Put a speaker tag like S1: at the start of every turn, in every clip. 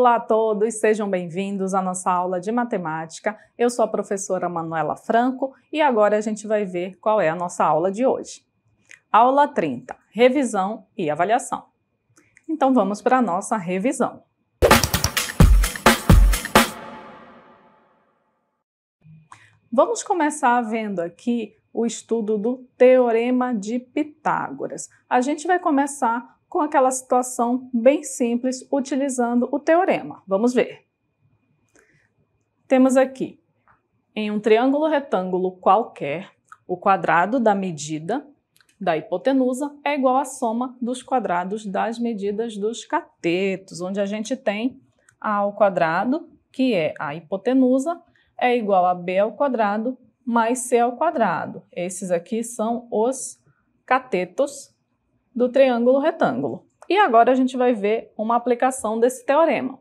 S1: Olá a todos, sejam bem-vindos à nossa aula de matemática. Eu sou a professora Manuela Franco e agora a gente vai ver qual é a nossa aula de hoje. Aula 30, revisão e avaliação. Então vamos para a nossa revisão. Vamos começar vendo aqui o estudo do Teorema de Pitágoras. A gente vai começar com aquela situação bem simples utilizando o teorema. Vamos ver. Temos aqui, em um triângulo retângulo qualquer, o quadrado da medida da hipotenusa é igual à soma dos quadrados das medidas dos catetos, onde a gente tem A ao quadrado, que é a hipotenusa, é igual a B ao quadrado mais C ao quadrado. Esses aqui são os catetos do triângulo retângulo. E agora a gente vai ver uma aplicação desse teorema.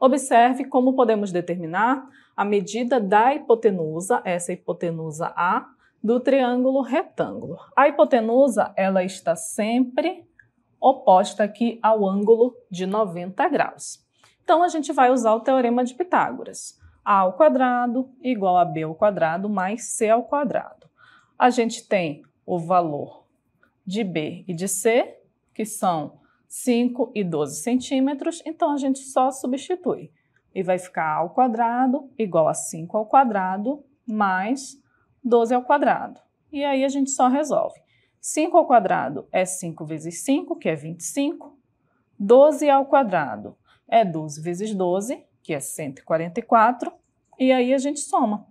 S1: Observe como podemos determinar a medida da hipotenusa, essa hipotenusa A, do triângulo retângulo. A hipotenusa ela está sempre oposta aqui ao ângulo de 90 graus. Então a gente vai usar o teorema de Pitágoras. A ao quadrado igual a B ao quadrado mais C ao quadrado. A gente tem o valor de B e de C, que são 5 e 12 centímetros, então a gente só substitui. E vai ficar A ao quadrado igual a 5 ao quadrado mais 12 ao quadrado. E aí a gente só resolve. 5 ao quadrado é 5 vezes 5, que é 25. 12 ao quadrado é 12 vezes 12, que é 144. E aí a gente soma.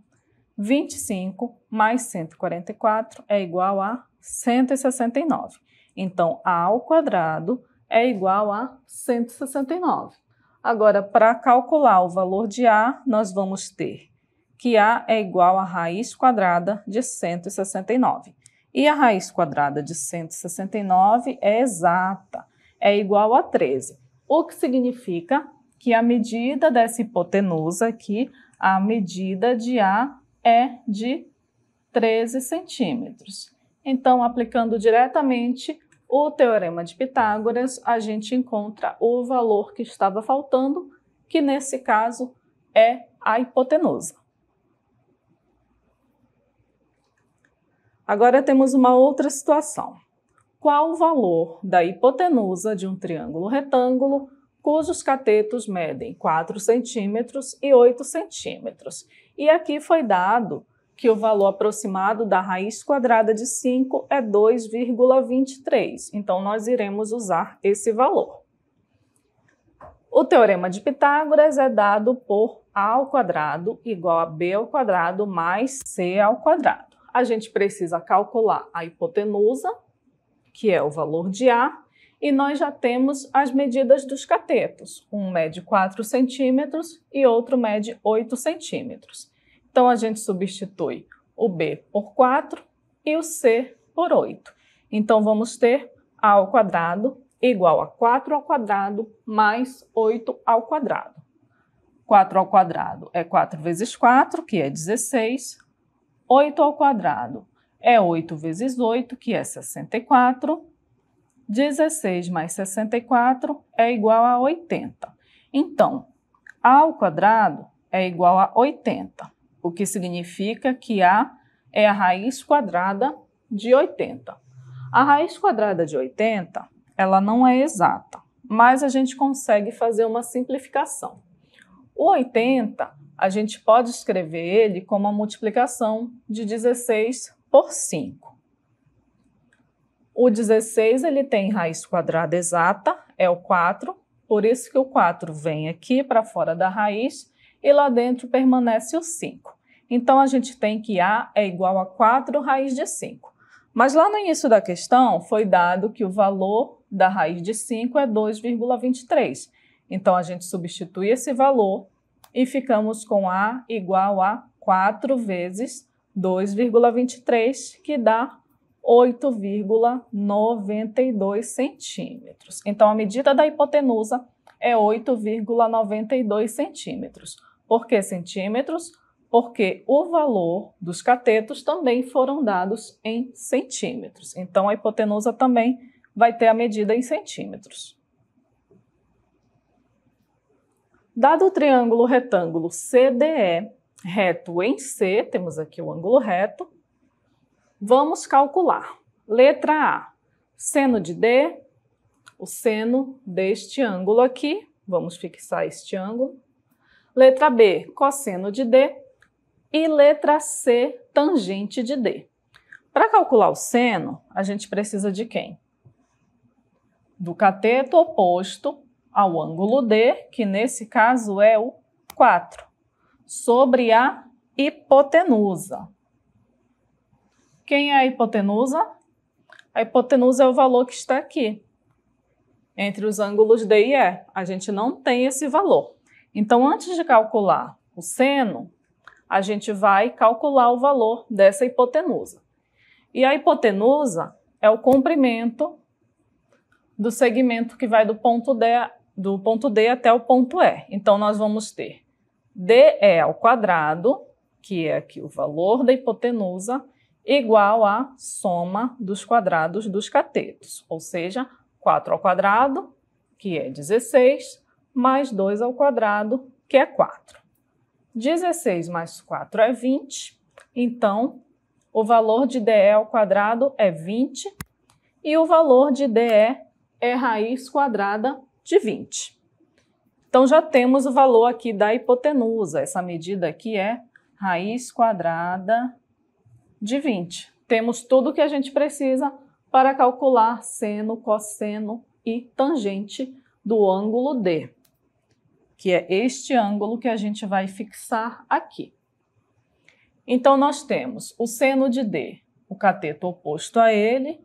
S1: 25 mais 144 é igual a 169. Então, A ao quadrado é igual a 169. Agora, para calcular o valor de A, nós vamos ter que A é igual à raiz quadrada de 169. E a raiz quadrada de 169 é exata, é igual a 13. O que significa que a medida dessa hipotenusa aqui, a medida de A é de 13 centímetros. Então, aplicando diretamente o teorema de Pitágoras, a gente encontra o valor que estava faltando, que nesse caso é a hipotenusa. Agora temos uma outra situação. Qual o valor da hipotenusa de um triângulo retângulo cujos catetos medem 4 centímetros e 8 centímetros? E aqui foi dado que o valor aproximado da raiz quadrada de 5 é 2,23. Então, nós iremos usar esse valor. O teorema de Pitágoras é dado por a ao quadrado igual a b ao quadrado mais c ao quadrado. A gente precisa calcular a hipotenusa, que é o valor de a, e nós já temos as medidas dos catetos. Um mede 4 centímetros e outro mede 8 centímetros. Então a gente substitui o B por 4 e o C por 8. Então vamos ter A ao quadrado igual a 4 ao quadrado mais 8 ao quadrado. 4 ao quadrado é 4 vezes 4, que é 16. 8 ao quadrado é 8 vezes 8, que é 64. 16 mais 64 é igual a 80. Então, A ao quadrado é igual a 80 o que significa que A é a raiz quadrada de 80. A raiz quadrada de 80, ela não é exata, mas a gente consegue fazer uma simplificação. O 80, a gente pode escrever ele como a multiplicação de 16 por 5. O 16, ele tem raiz quadrada exata, é o 4, por isso que o 4 vem aqui para fora da raiz e lá dentro permanece o 5. Então a gente tem que A é igual a 4 raiz de 5. Mas lá no início da questão foi dado que o valor da raiz de 5 é 2,23. Então a gente substitui esse valor e ficamos com A igual a 4 vezes 2,23, que dá 8,92 centímetros. Então a medida da hipotenusa é 8,92 centímetros. Por que centímetros? Porque o valor dos catetos também foram dados em centímetros. Então, a hipotenusa também vai ter a medida em centímetros. Dado o triângulo retângulo CDE reto em C, temos aqui o ângulo reto, vamos calcular. Letra A, seno de D, o seno deste ângulo aqui, vamos fixar este ângulo, Letra B, cosseno de D. E letra C, tangente de D. Para calcular o seno, a gente precisa de quem? Do cateto oposto ao ângulo D, que nesse caso é o 4, sobre a hipotenusa. Quem é a hipotenusa? A hipotenusa é o valor que está aqui, entre os ângulos D e E. A gente não tem esse valor. Então, antes de calcular o seno, a gente vai calcular o valor dessa hipotenusa. E a hipotenusa é o comprimento do segmento que vai do ponto D, do ponto D até o ponto E. Então, nós vamos ter DE é ao quadrado, que é aqui o valor da hipotenusa, igual à soma dos quadrados dos catetos, ou seja, 4 ao quadrado, que é 16, mais 2 ao quadrado, que é 4. 16 mais 4 é 20, então o valor de DE ao quadrado é 20 e o valor de DE é raiz quadrada de 20. Então já temos o valor aqui da hipotenusa, essa medida aqui é raiz quadrada de 20. Temos tudo o que a gente precisa para calcular seno, cosseno e tangente do ângulo D que é este ângulo que a gente vai fixar aqui. Então, nós temos o seno de D, o cateto oposto a ele,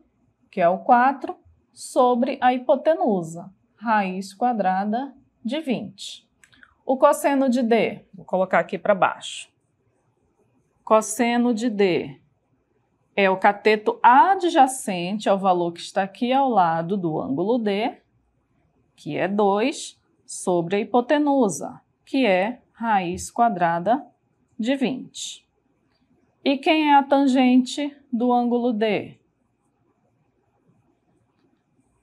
S1: que é o 4, sobre a hipotenusa, raiz quadrada de 20. O cosseno de D, vou colocar aqui para baixo. Cosseno de D é o cateto adjacente ao valor que está aqui ao lado do ângulo D, que é 2, sobre a hipotenusa, que é raiz quadrada de 20. E quem é a tangente do ângulo D?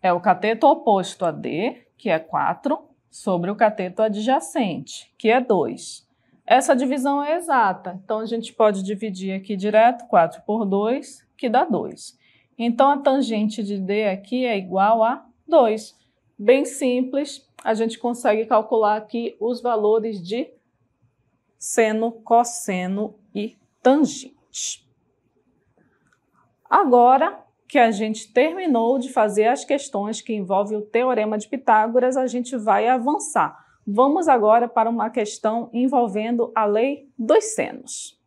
S1: É o cateto oposto a D, que é 4, sobre o cateto adjacente, que é 2. Essa divisão é exata, então a gente pode dividir aqui direto 4 por 2, que dá 2. Então a tangente de D aqui é igual a 2 bem simples, a gente consegue calcular aqui os valores de seno, cosseno e tangente. Agora que a gente terminou de fazer as questões que envolvem o teorema de Pitágoras, a gente vai avançar. Vamos agora para uma questão envolvendo a lei dos senos.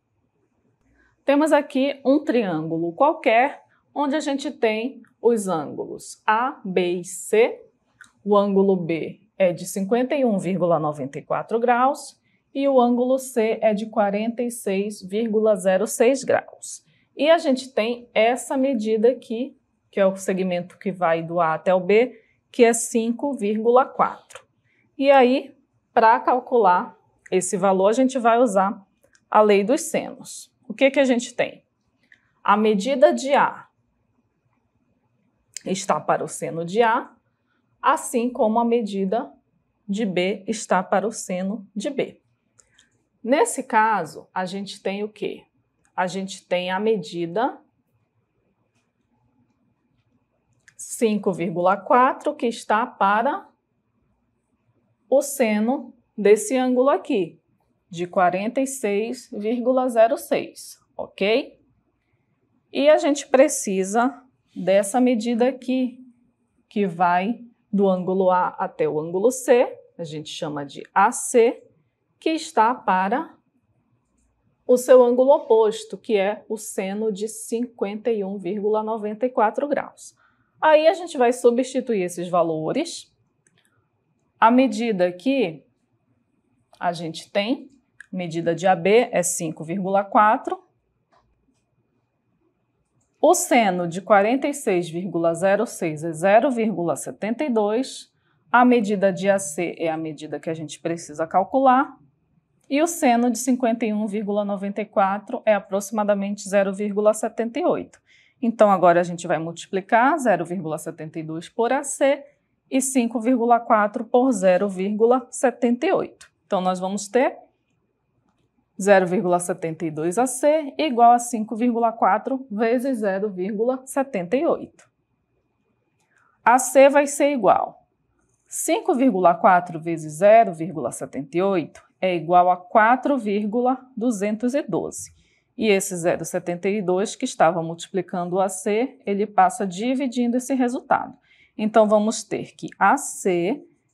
S1: Temos aqui um triângulo qualquer, onde a gente tem os ângulos A, B e C o ângulo B é de 51,94 graus e o ângulo C é de 46,06 graus. E a gente tem essa medida aqui, que é o segmento que vai do A até o B, que é 5,4. E aí, para calcular esse valor, a gente vai usar a lei dos senos. O que, que a gente tem? A medida de A está para o seno de A assim como a medida de B está para o seno de B. Nesse caso, a gente tem o quê? A gente tem a medida 5,4 que está para o seno desse ângulo aqui, de 46,06, ok? E a gente precisa dessa medida aqui, que vai do ângulo A até o ângulo C, a gente chama de AC, que está para o seu ângulo oposto, que é o seno de 51,94 graus. Aí a gente vai substituir esses valores à medida que a gente tem medida de AB é 5,4 o seno de 46,06 é 0,72. A medida de AC é a medida que a gente precisa calcular. E o seno de 51,94 é aproximadamente 0,78. Então, agora a gente vai multiplicar 0,72 por AC e 5,4 por 0,78. Então, nós vamos ter 0,72 AC igual a 5,4 vezes 0,78. AC vai ser igual. 5,4 vezes 0,78 é igual a 4,212. E esse 0,72 que estava multiplicando o AC, ele passa dividindo esse resultado. Então, vamos ter que AC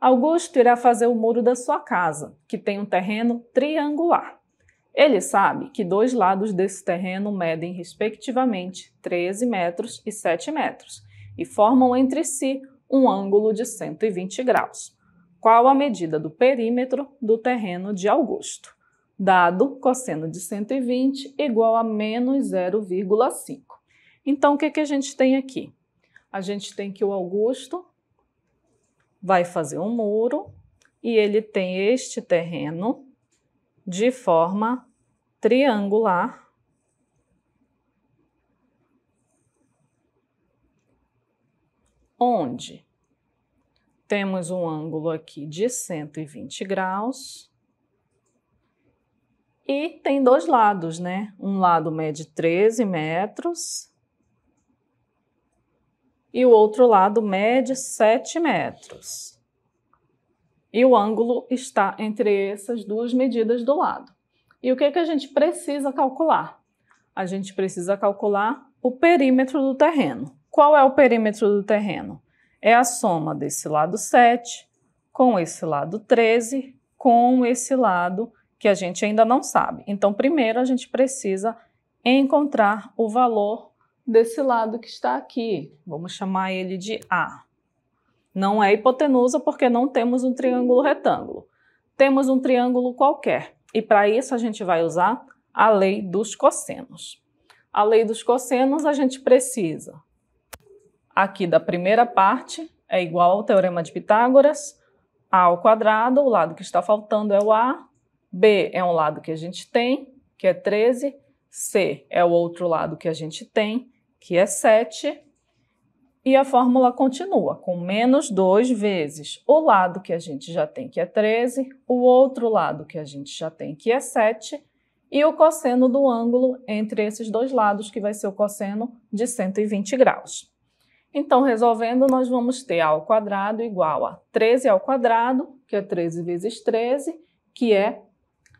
S1: Augusto irá fazer o muro da sua casa, que tem um terreno triangular. Ele sabe que dois lados desse terreno medem, respectivamente, 13 metros e 7 metros e formam entre si um ângulo de 120 graus, qual a medida do perímetro do terreno de Augusto, dado cosseno de 120 igual a menos 0,5. Então, o que, que a gente tem aqui? A gente tem que o Augusto vai fazer um muro e ele tem este terreno de forma triangular. Onde temos um ângulo aqui de 120 graus e tem dois lados, né? Um lado mede 13 metros e o outro lado mede 7 metros. E o ângulo está entre essas duas medidas do lado. E o que, é que a gente precisa calcular? A gente precisa calcular o perímetro do terreno. Qual é o perímetro do terreno? É a soma desse lado 7 com esse lado 13 com esse lado que a gente ainda não sabe. Então, primeiro a gente precisa encontrar o valor desse lado que está aqui. Vamos chamar ele de A. Não é hipotenusa porque não temos um triângulo retângulo. Temos um triângulo qualquer. E para isso a gente vai usar a lei dos cossenos. A lei dos cossenos a gente precisa aqui da primeira parte é igual ao teorema de Pitágoras, a ao quadrado, o lado que está faltando é o a, b é um lado que a gente tem, que é 13, c é o outro lado que a gente tem que é 7, e a fórmula continua com menos 2 vezes o lado que a gente já tem, que é 13, o outro lado que a gente já tem, que é 7, e o cosseno do ângulo entre esses dois lados, que vai ser o cosseno de 120 graus. Então, resolvendo, nós vamos ter a ao quadrado igual a 13 ao quadrado, que é 13 vezes 13, que é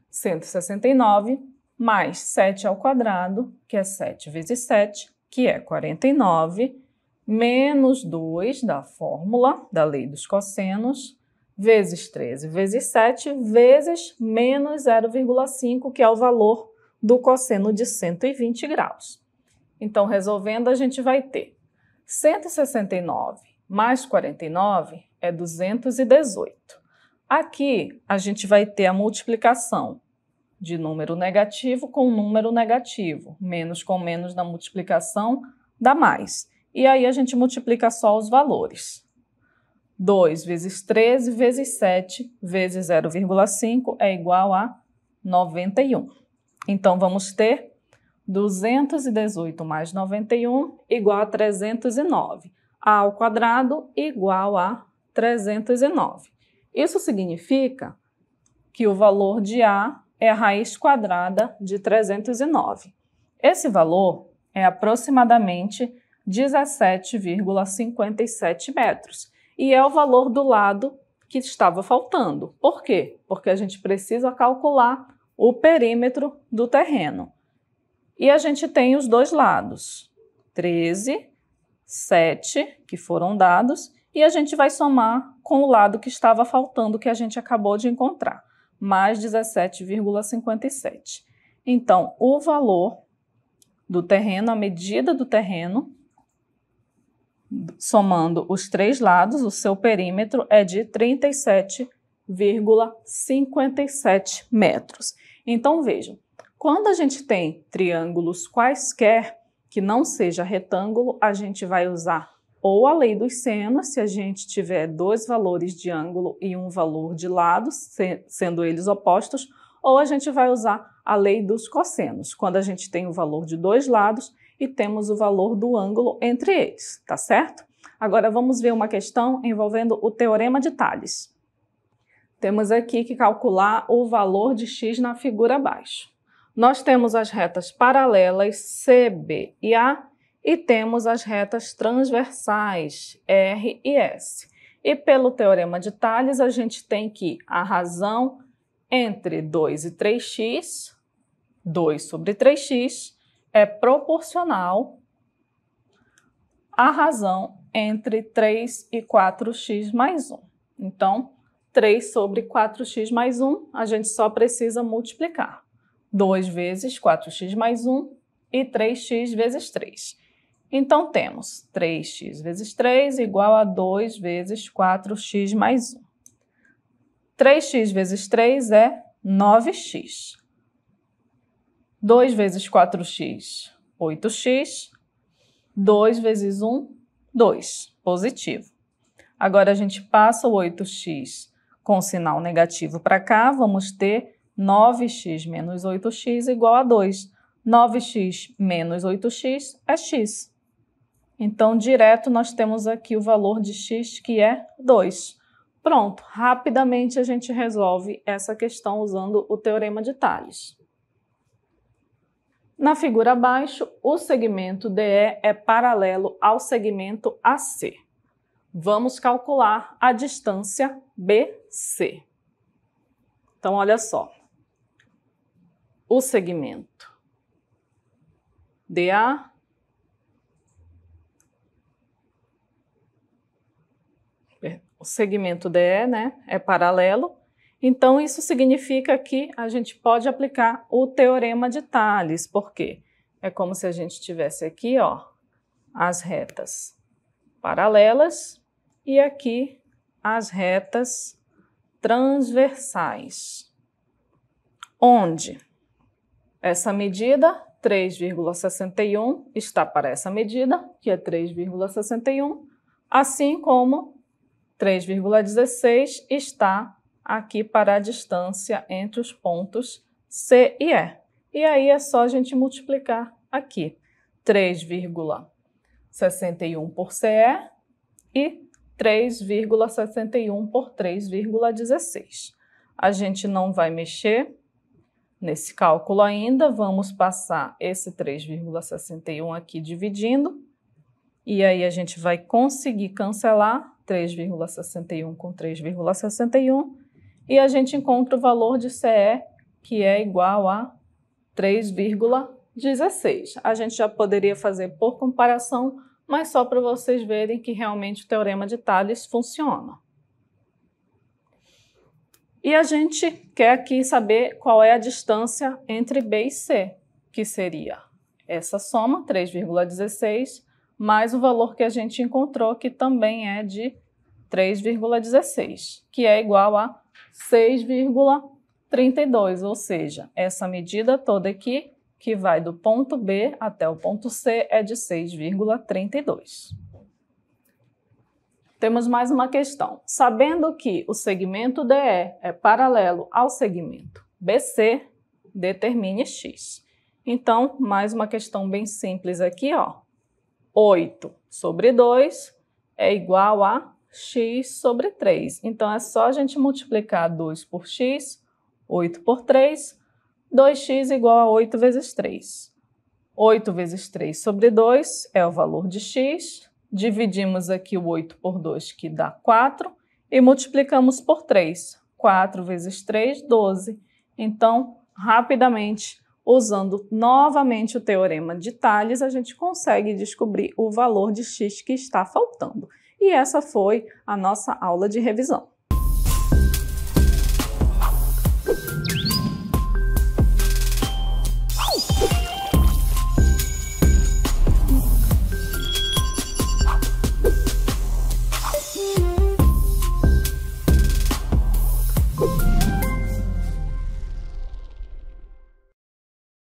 S1: 169, mais 7 ao quadrado, que é 7 vezes 7, que é 49 menos 2 da fórmula da lei dos cossenos, vezes 13 vezes 7, vezes menos 0,5, que é o valor do cosseno de 120 graus. Então, resolvendo, a gente vai ter 169 mais 49 é 218. Aqui, a gente vai ter a multiplicação de número negativo com número negativo, menos com menos na multiplicação dá mais. E aí a gente multiplica só os valores. 2 vezes 13 vezes 7 vezes 0,5 é igual a 91. Então vamos ter 218 mais 91 igual a 309. A ao quadrado igual a 309. Isso significa que o valor de A é a raiz quadrada de 309. Esse valor é aproximadamente 17,57 metros e é o valor do lado que estava faltando. Por quê? Porque a gente precisa calcular o perímetro do terreno. E a gente tem os dois lados, 13, 7, que foram dados, e a gente vai somar com o lado que estava faltando, que a gente acabou de encontrar mais 17,57. Então, o valor do terreno, a medida do terreno, somando os três lados, o seu perímetro é de 37,57 metros. Então, vejam, quando a gente tem triângulos quaisquer que não seja retângulo, a gente vai usar ou a lei dos senos, se a gente tiver dois valores de ângulo e um valor de lado, se, sendo eles opostos, ou a gente vai usar a lei dos cossenos, quando a gente tem o valor de dois lados e temos o valor do ângulo entre eles, tá certo? Agora vamos ver uma questão envolvendo o teorema de Tales. Temos aqui que calcular o valor de x na figura abaixo. Nós temos as retas paralelas CB e A e temos as retas transversais R e S. E pelo teorema de Tales a gente tem que a razão entre 2 e 3x, 2 sobre 3x, é proporcional à razão entre 3 e 4x mais 1. Então, 3 sobre 4x mais 1, a gente só precisa multiplicar. 2 vezes 4x mais 1 e 3x vezes 3. Então, temos 3x vezes 3 igual a 2 vezes 4x mais 1. 3x vezes 3 é 9x. 2 vezes 4x, 8x. 2 vezes 1, 2. Positivo. Agora, a gente passa o 8x com sinal negativo para cá, vamos ter 9x menos 8x igual a 2. 9x menos 8x é x. Então, direto, nós temos aqui o valor de x, que é 2. Pronto, rapidamente a gente resolve essa questão usando o Teorema de Tales. Na figura abaixo, o segmento DE é paralelo ao segmento AC. Vamos calcular a distância BC. Então, olha só. O segmento DA o segmento DE né, é paralelo, então isso significa que a gente pode aplicar o teorema de Thales, porque é como se a gente tivesse aqui ó, as retas paralelas e aqui as retas transversais, onde essa medida 3,61 está para essa medida, que é 3,61, assim como 3,16 está aqui para a distância entre os pontos C e E. E aí é só a gente multiplicar aqui. 3,61 por CE e 3,61 por 3,16. A gente não vai mexer nesse cálculo ainda, vamos passar esse 3,61 aqui dividindo, e aí a gente vai conseguir cancelar 3,61 com 3,61 e a gente encontra o valor de CE que é igual a 3,16. A gente já poderia fazer por comparação, mas só para vocês verem que realmente o teorema de Thales funciona. E a gente quer aqui saber qual é a distância entre B e C, que seria essa soma, 3,16, mais o valor que a gente encontrou, que também é de 3,16, que é igual a 6,32, ou seja, essa medida toda aqui, que vai do ponto B até o ponto C, é de 6,32. Temos mais uma questão. Sabendo que o segmento DE é paralelo ao segmento BC, determine X. Então, mais uma questão bem simples aqui, ó. 8 sobre 2 é igual a x sobre 3. Então, é só a gente multiplicar 2 por x, 8 por 3, 2x igual a 8 vezes 3. 8 vezes 3 sobre 2 é o valor de x, dividimos aqui o 8 por 2, que dá 4, e multiplicamos por 3. 4 vezes 3, 12. Então, rapidamente, usando novamente o teorema de Tales, a gente consegue descobrir o valor de x que está faltando. E essa foi a nossa aula de revisão.